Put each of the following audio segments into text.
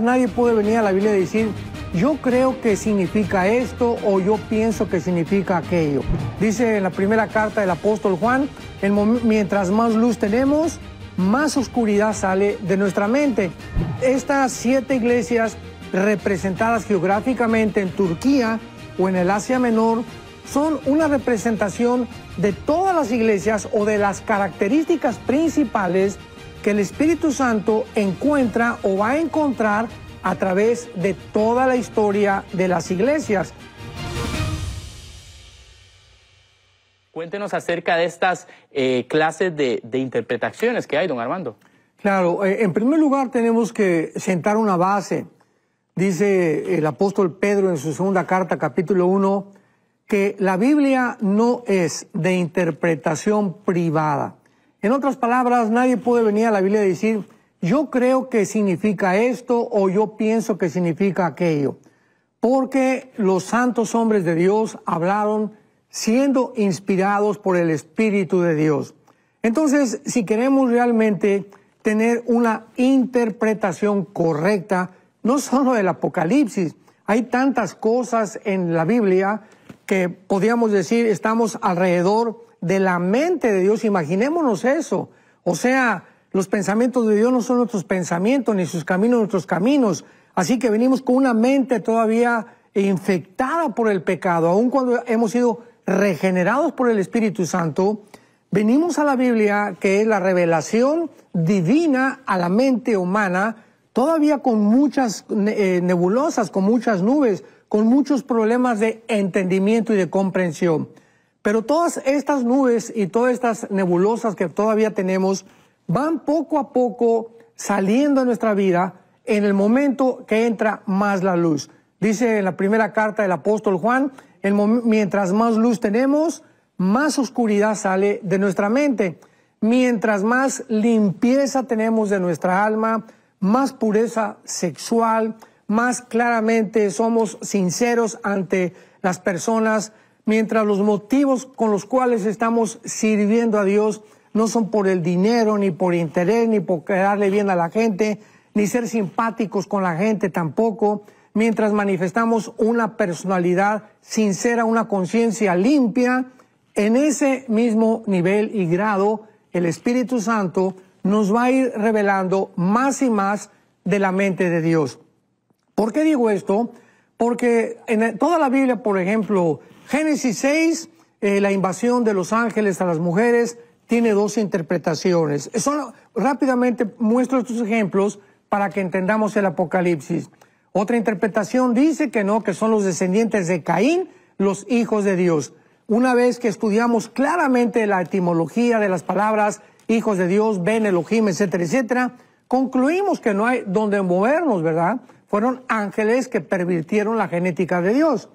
Nadie puede venir a la Biblia y decir, yo creo que significa esto o yo pienso que significa aquello. Dice en la primera carta del apóstol Juan, mientras más luz tenemos, más oscuridad sale de nuestra mente. Estas siete iglesias representadas geográficamente en Turquía o en el Asia Menor son una representación de todas las iglesias o de las características principales que el Espíritu Santo encuentra o va a encontrar a través de toda la historia de las iglesias. Cuéntenos acerca de estas eh, clases de, interpretaciones que hay, don Armando. Claro, eh, en primer lugar tenemos que sentar una base. Dice el apóstol Pedro en su segunda carta, capítulo 1, que la Biblia no es de interpretación privada. En otras palabras, nadie puede venir a la Biblia y decir, yo creo que significa esto o yo pienso que significa aquello. Porque los santos hombres de Dios hablaron siendo inspirados por el Espíritu de Dios. Entonces, si queremos realmente tener una interpretación correcta, no solo del Apocalipsis, hay tantas cosas en la Biblia que podríamos decir estamos alrededor de la mente de Dios. Imaginémonos eso. O sea, los pensamientos de Dios no son nuestros pensamientos, ni sus caminos nuestros caminos. Así que venimos con una mente todavía infectada por el pecado, aun cuando hemos sido regenerados por el Espíritu Santo, venimos a la Biblia, que es la revelación divina a la mente humana, todavía con muchas eh, nebulosas, con muchas nubes, con muchos problemas de entendimiento y de comprensión. Pero todas estas nubes y todas estas nebulosas que todavía tenemos van poco a poco saliendo de nuestra vida en el momento que entra más la luz. Dice en la primera carta del apóstol Juan, mientras más luz tenemos, más oscuridad sale de nuestra mente. Mientras más limpieza tenemos de nuestra alma, más pureza sexual, más claramente somos sinceros ante las personas, mientras los motivos con los cuales estamos sirviendo a Dios no son por el dinero, ni por interés, ni por quedarle bien a la gente, ni ser simpáticos con la gente tampoco, mientras manifestamos una personalidad sincera, una conciencia limpia, en ese mismo nivel y grado, el Espíritu Santo nos va a ir revelando más y más de la mente de Dios. ¿Por qué digo esto? Porque en toda la Biblia, por ejemplo, Génesis 6, eh, la invasión de los ángeles a las mujeres, tiene dos interpretaciones. rápidamente muestro estos ejemplos para que entendamos el Apocalipsis. Otra interpretación dice que no, que son los descendientes de Caín, los hijos de Dios. Una vez que estudiamos claramente la etimología de las palabras hijos de Dios, Ben, Elohim, etcétera, etcétera, concluimos que no hay donde movernos, ¿verdad? Fueron ángeles que pervirtieron la genética de Dios.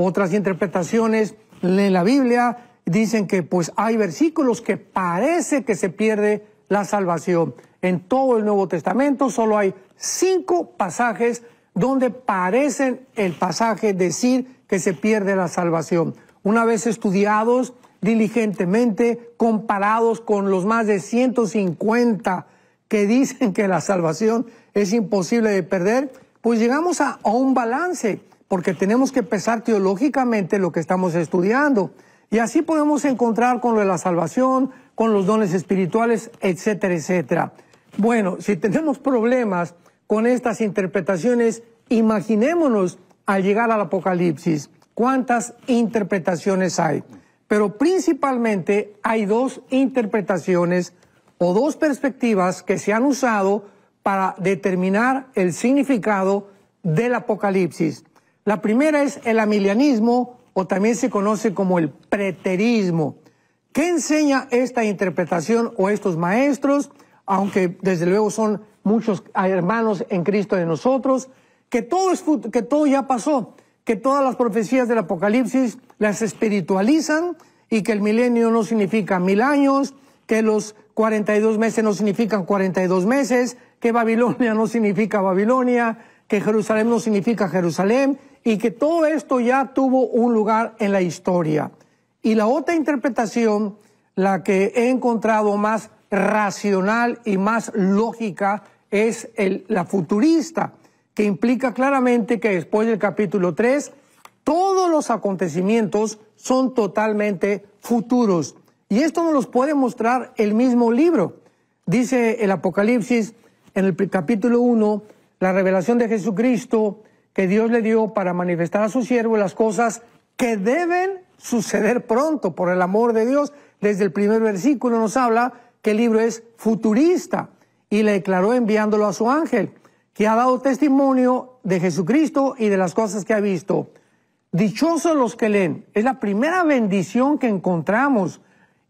Otras interpretaciones en la Biblia dicen que pues hay versículos que parece que se pierde la salvación. En todo el Nuevo Testamento solo hay cinco pasajes donde parecen el pasaje decir que se pierde la salvación. Una vez estudiados diligentemente, comparados con los más de 150 que dicen que la salvación es imposible de perder, pues llegamos a un balance porque tenemos que pesar teológicamente lo que estamos estudiando. Y así podemos encontrar con lo de la salvación, con los dones espirituales, etcétera, etcétera. Bueno, si tenemos problemas con estas interpretaciones, imaginémonos al llegar al Apocalipsis cuántas interpretaciones hay. Pero principalmente hay dos interpretaciones o dos perspectivas que se han usado para determinar el significado del Apocalipsis. La primera es el amilianismo o también se conoce como el preterismo. ¿Qué enseña esta interpretación o estos maestros? Aunque desde luego son muchos hermanos en Cristo de nosotros, que todo, que todo ya pasó, que todas las profecías del Apocalipsis las espiritualizan y que el milenio no significa mil años, que los 42 meses no significan 42 meses, que Babilonia no significa Babilonia, que Jerusalén no significa Jerusalén y que todo esto ya tuvo un lugar en la historia. Y la otra interpretación, la que he encontrado más racional y más lógica, es la futurista, que implica claramente que después del capítulo 3, todos los acontecimientos son totalmente futuros. Y esto nos los puede mostrar el mismo libro. Dice el Apocalipsis en el capítulo 1, la revelación de Jesucristo que Dios le dio para manifestar a su siervo las cosas que deben suceder pronto, por el amor de Dios. Desde el primer versículo nos habla que el libro es futurista y le declaró enviándolo a su ángel, que ha dado testimonio de Jesucristo y de las cosas que ha visto. Dichosos los que leen, es la primera bendición que encontramos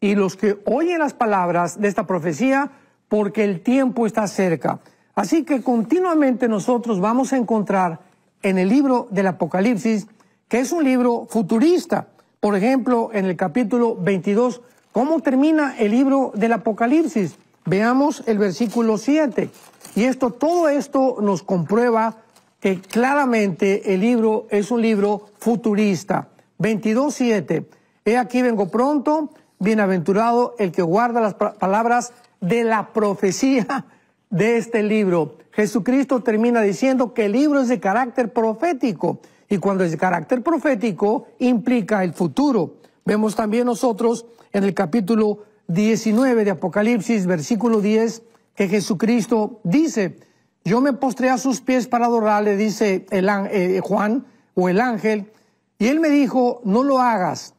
y los que oyen las palabras de esta profecía porque el tiempo está cerca. Así que continuamente nosotros vamos a encontrar en el libro del Apocalipsis, que es un libro futurista. Por ejemplo, en el capítulo 22, ¿cómo termina el libro del Apocalipsis? Veamos el versículo 7. Y esto, todo esto nos comprueba que claramente el libro es un libro futurista. 22.7. He aquí vengo pronto, bienaventurado el que guarda las palabras de la profecía de este libro. Jesucristo termina diciendo que el libro es de carácter profético y cuando es de carácter profético implica el futuro. Vemos también nosotros en el capítulo 19 de Apocalipsis, versículo 10, que Jesucristo dice, yo me postré a sus pies para adorarle, dice el, eh, eh, Juan o el ángel, y él me dijo, no lo hagas,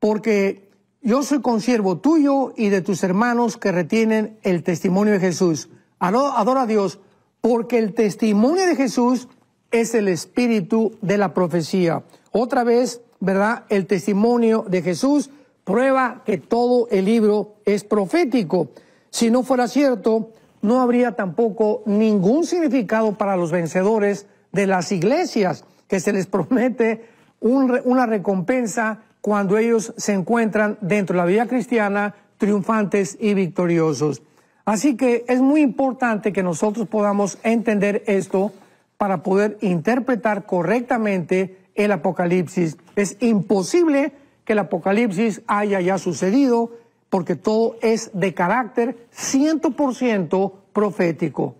porque yo soy consiervo tuyo y de tus hermanos que retienen el testimonio de Jesús. Adora a Dios porque el testimonio de Jesús es el espíritu de la profecía. Otra vez, ¿verdad? El testimonio de Jesús prueba que todo el libro es profético. Si no fuera cierto, no habría tampoco ningún significado para los vencedores de las iglesias, que se les promete una recompensa cuando ellos se encuentran dentro de la vida cristiana triunfantes y victoriosos. Así que es muy importante que nosotros podamos entender esto para poder interpretar correctamente el Apocalipsis. Es imposible que el Apocalipsis haya ya sucedido porque todo es de carácter 100% profético.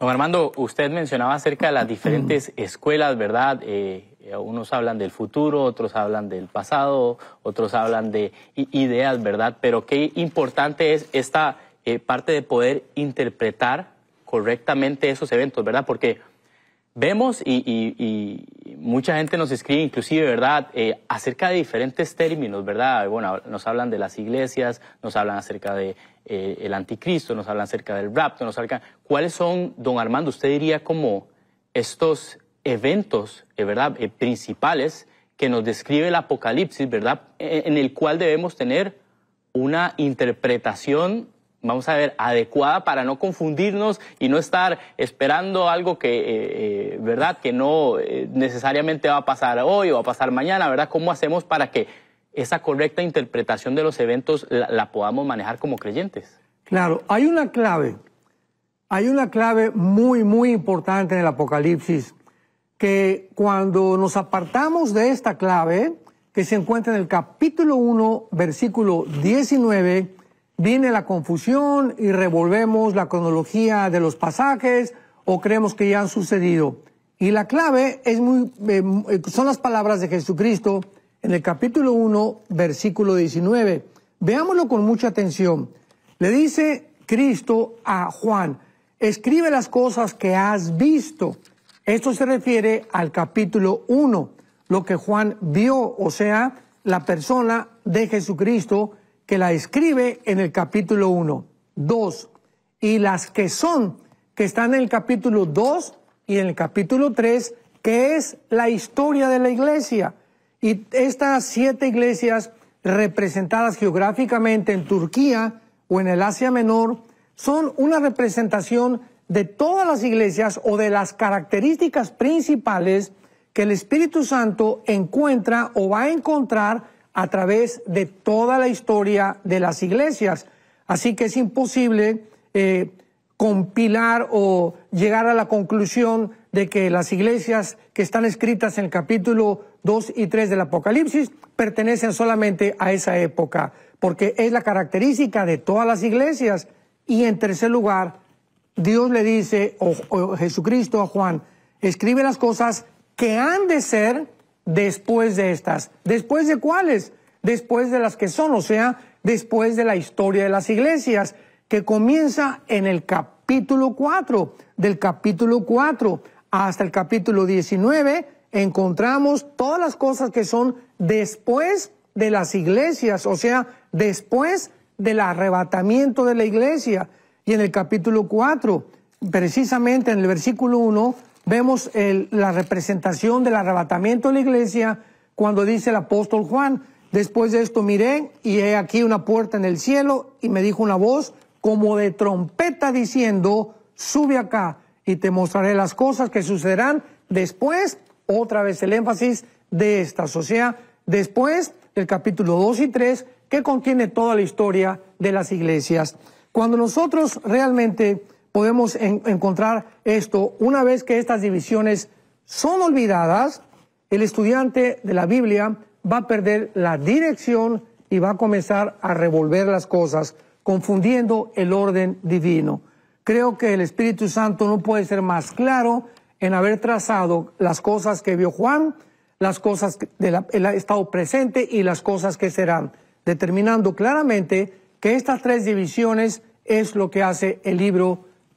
Don Armando, usted mencionaba acerca de las diferentes mm. escuelas, ¿verdad? Eh, eh, unos hablan del futuro, otros hablan del pasado, otros hablan de ideas, ¿verdad? Pero qué importante es esta eh, parte de poder interpretar correctamente esos eventos, ¿verdad? Porque vemos y, mucha gente nos escribe, inclusive, ¿verdad?, eh, acerca de diferentes términos, ¿verdad? Bueno, nos hablan de las iglesias, nos hablan acerca de eh, anticristo, nos hablan acerca del rapto, nos hablan... ¿Cuáles son, don Armando, usted diría como estos eventos, ¿verdad?, principales que nos describe el Apocalipsis, ¿verdad?, e, en el cual debemos tener una interpretación vamos a ver, adecuada para no confundirnos y no estar esperando algo que, eh, eh, ¿verdad?, que no eh, necesariamente va a pasar hoy o va a pasar mañana, ¿verdad? ¿Cómo hacemos para que esa correcta interpretación de los eventos la, la podamos manejar como creyentes? Claro, hay una clave, hay una clave muy, muy importante en el Apocalipsis, que cuando nos apartamos de esta clave, que se encuentra en el capítulo 1, versículo 19, viene la confusión y revolvemos la cronología de los pasajes o creemos que ya han sucedido. Y la clave es muy, eh, eh, son las palabras de Jesucristo en el capítulo 1, versículo 19. Veámoslo con mucha atención. Le dice Cristo a Juan, escribe las cosas que has visto. Esto se refiere al capítulo 1, lo que Juan vio, o sea, la persona de Jesucristo que la escribe en el capítulo 1, 2, y las que son, que están en el capítulo 2 y en el capítulo 3, que es la historia de la iglesia. Y estas siete iglesias representadas geográficamente en Turquía o en el Asia Menor son una representación de todas las iglesias o de las características principales que el Espíritu Santo encuentra o va a encontrar a través de toda la historia de las iglesias. Así que es imposible eh, compilar o llegar a la conclusión de que las iglesias que están escritas en el capítulo 2 y 3 del Apocalipsis pertenecen solamente a esa época, porque es la característica de todas las iglesias. Y en tercer lugar, Dios le dice, o, o Jesucristo a Juan, escribe las cosas que han de ser después de estas. ¿Después de cuáles? Después de las que son, o sea, después de la historia de las iglesias, que comienza en el capítulo 4. Del capítulo 4 hasta el capítulo 19 encontramos todas las cosas que son después de las iglesias, o sea, después del arrebatamiento de la iglesia. Y en el capítulo 4, precisamente en el versículo 1, vemos la representación del arrebatamiento de la iglesia cuando dice el apóstol Juan, después de esto miré y he aquí una puerta en el cielo y me dijo una voz como de trompeta diciendo, sube acá y te mostraré las cosas que sucederán después, otra vez el énfasis de estas, o sea, después del capítulo 2 y 3 que contiene toda la historia de las iglesias. Cuando nosotros realmente podemos encontrar esto. Una vez que estas divisiones son olvidadas, el estudiante de la Biblia va a perder la dirección y va a comenzar a revolver las cosas, confundiendo el orden divino. Creo que el Espíritu Santo no puede ser más claro en haber trazado las cosas que vio Juan, las cosas del estado presente y las cosas que serán, determinando claramente que estas tres divisiones es lo que hace el libro